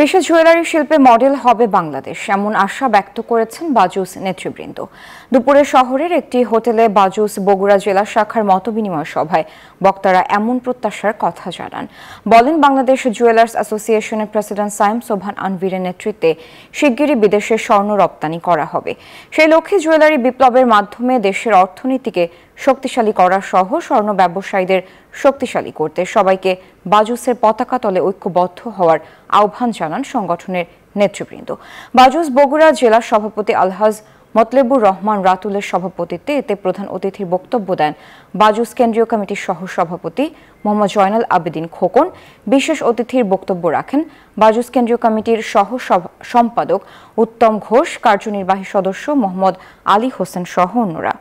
বিশ্ব জুয়েলারি শিল্পে মডেল হবে বাংলাদেশ এমন আশা ব্যক্ত করেছেন বাজুস নেতৃবৃন্দ দুপুরে শহরের একটি হোটেলে বাজুস বগুড়া জেলা শাখার মতবিনিময় সভায় বক্তারা এমন প্রত্যাশার কথা জানান বলেন বাংলাদেশ জুয়েলার্স অ্যাসোসিয়েশনের প্রেসিডেন্ট সাইম সোভান আনভিরের নেতৃত্বে শিগগিরই বিদেশে স্বর্ণ রপ্তানি করা হবে সেই লক্ষ্যে জুয়েলারি বিপ্লবের মাধ্যমে দেশের অর্থনীতিকে শক্তিশালী করা সহ স্বর্ণ ব্যবসায়ীদের শক্তিশালী করতে সবাইকে বাজুসের পতাকা তলে ঐক্যবদ্ধ হওয়ার আহ্বান জানান সংগঠনের নেতৃবৃন্দ বাজুস বগুড়া জেলা সভাপতি আলহাজ মতলেবুর রহমান রাতুলের সভাপতিত্বে এতে প্রধান অতিথির বক্তব্য দেন বাজুস কেন্দ্রীয় কমিটির সহ সভাপতি মোহাম্মদ জয়নাল আবেদিন খোকন বিশেষ অতিথির বক্তব্য রাখেন বাজুস কেন্দ্রীয় কমিটির সহ সম্পাদক উত্তম ঘোষ কার্যনির্বাহী সদস্য মোহাম্মদ আলী হোসেন সহ অন্যরা